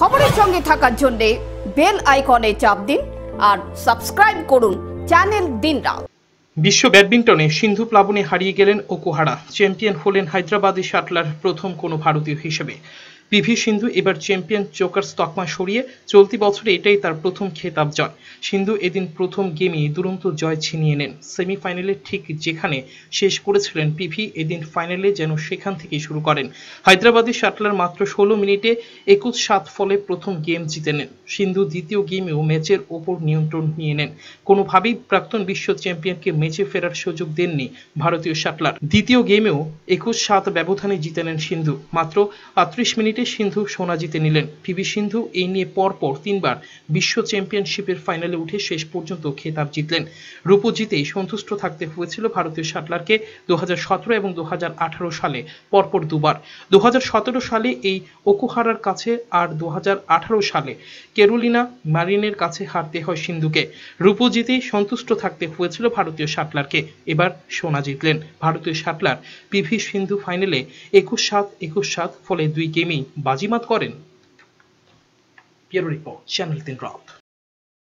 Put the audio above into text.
খবরের সঙ্গে থাকার জন্যে বেল আইকনে চাপ দিন আর সাবস্ক্রাইব করুন চ্যানেল দিন রাত বিশ্ব ব্যাডমিন্টনে সিন্ধু প্লাবনে হারিয়ে গেলেন ওকুহারা চ্যাম্পিয়ন হলেন হায়দ্রাবাদী শাটলার প্রথম কোনো ভারতীয় হিসেবে পিভি সিন্ধু এবার চ্যাম্পিয়ন চোকার স্তকমা সরিয়ে চলতি বছরে এটাই তার প্রথম খেতাব জয় সিন্ধু এদিন প্রথম গেমে দুরন্ত জয় ছিনিয়ে নেন সেমিফাইনালে ঠিক যেখানে শেষ করেছিলেন পিভি এদিন ফাইনালে যেন সেখান থেকে শুরু করেন হায়দ্রাবাদী শাটলার মাত্র ষোলো মিনিটে একুশ সাত ফলে প্রথম গেম জিতে নেন সিন্ধু দ্বিতীয় গেমেও ম্যাচের ওপর নিয়ন্ত্রণ নিয়ে নেন কোনোভাবেই প্রাক্তন বিশ্ব চ্যাম্পিয়নকে ম্যাচে ফেরার সুযোগ দেননি ভারতীয় শাটলার দ্বিতীয় গেমেও একুশ সাত ব্যবধানে জিতে নেন সিন্ধু মাত্র আটত্রিশ মিনিটে থেকে সিন্ধু সোনা জিতে নিলেন পিভি সিন্ধু এই নিয়ে পরপর তিনবার বিশ্ব চ্যাম্পিয়নশিপের ফাইনালে উঠে শেষ পর্যন্ত খেতাব জিতলেন রূপো জিতেই সন্তুষ্ট থাকতে হয়েছিল ভারতীয় শাটলারকে দু এবং দু সালে পরপর দুবার দু সালে এই ওকুহারার কাছে আর দু সালে কেরোলিনা মারিনের কাছে হারতে হয় সিন্ধুকে রূপো জিতেই সন্তুষ্ট থাকতে হয়েছিল ভারতীয় শাটলারকে এবার সোনা জিতলেন ভারতীয় শাটলার পিভি সিন্ধু ফাইনালে একুশ সাত একুশ সাত ফলে দুই গেমেই বাজিমাত করেন পিয়ারো রিপোর্ট চ্যানেল তিন রথ